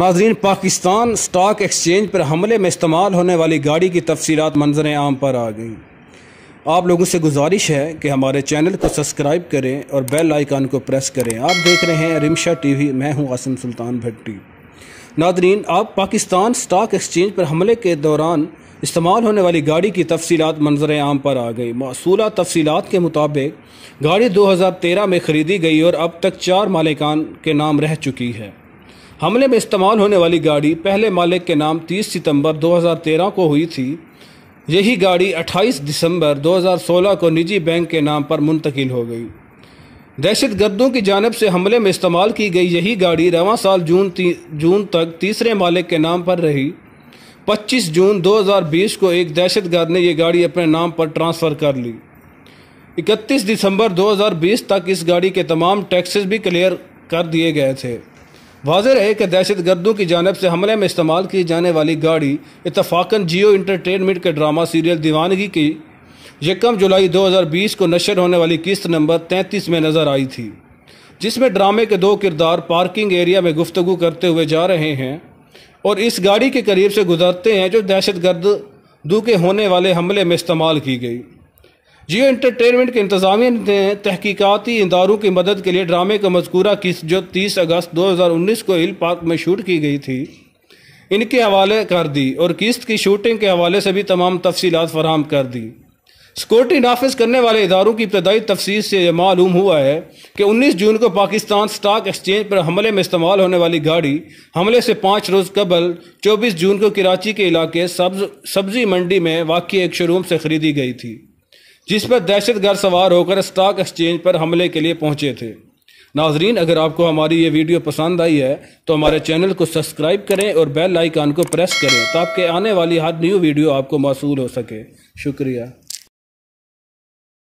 नाजरीन Pakistan stock exchange पर हमले में इस्तेमाल होने वाली गाड़ी की तफसीत मंजर आम पर आ गई आप लोगों से गुजारिश है कि हमारे चैनल को सब्सक्राइब करें और बेल आइकान को प्रेस करें आप देख रहे हैं रिमशा टीवी मैं हूं असम सुल्तान भट्टी नादरीन आप पाकिस्तान स्टॉक एक्सचेंज पर हमले के दौरान इस्तेमाल होने वाली गाड़ी की तफसीत मंजर आम पर आ गई मौसूला तफसीत के मुताबिक गाड़ी 2013 में ख़रीदी गई और अब तक चार मालिकान के नाम रह चुकी है हमले में इस्तेमाल होने वाली गाड़ी पहले मालिक के नाम 30 सितंबर 2013 को हुई थी यही गाड़ी 28 दिसंबर 2016 को निजी बैंक के नाम पर मुंतकिल हो गई दहशत गर्दों की जानब से हमले में इस्तेमाल की गई यही गाड़ी रवा साल जून जून तक तीसरे मालिक के नाम पर रही 25 जून 2020 को एक दहशत गर्द ने यह गाड़ी अपने नाम पर ट्रांसफ़र कर ली 31 दिसंबर 2020 तक इस गाड़ी के तमाम टैक्सेस भी क्लियर कर दिए गए थे वाज है कि दहशत गर्दों की जानब से हमले में इस्तेमाल की जाने वाली गाड़ी इतफाक़न जियो इंटरटेनमेंट के ड्रामा सीरियल दीवानगी की यकम जुलाई 2020 को नशर होने वाली किस्त नंबर 33 में नज़र आई थी जिसमें ड्रामे के दो किरदार पार्किंग एरिया में गुफ्तु करते हुए जा रहे हैं और इस गाड़ी के करीब से गुजरते हैं जो दहशत गर्द दू के होने वाले हमले में इस्तेमाल की गई जियो इंटरटेनमेंट के इंतजामिया ने तहकीकती इदारों की मदद के लिए ड्रामे का मजकूरा किस्त जो 30 अगस्त 2019 को हिल पार्क में शूट की गई थी इनके हवाले कर दी और किस्त की शूटिंग के हवाले से भी तमाम तफसीत फराहम कर दी सिक्योरिटी नाफिज करने वाले इदारों की इब्तदाई तफसीस से यह मालूम हुआ है कि 19 जून को पाकिस्तान स्टॉक एक्सचेंज पर हमले में इस्तेमाल होने वाली गाड़ी हमले से पाँच रोज़ कबल 24 जून को कराची के इलाके सब्ज सब्जी मंडी में वाक़ एक शोरूम से ख़रीदी गई थी जिस पर दहशत गर्द सवार होकर स्टॉक एक्सचेंज पर हमले के लिए पहुंचे थे नाजरीन अगर आपको हमारी ये वीडियो पसंद आई है तो हमारे चैनल को सब्सक्राइब करें और बेल आइकान को प्रेस करें ताकि आने वाली हर न्यू वीडियो आपको मौसू हो सके शुक्रिया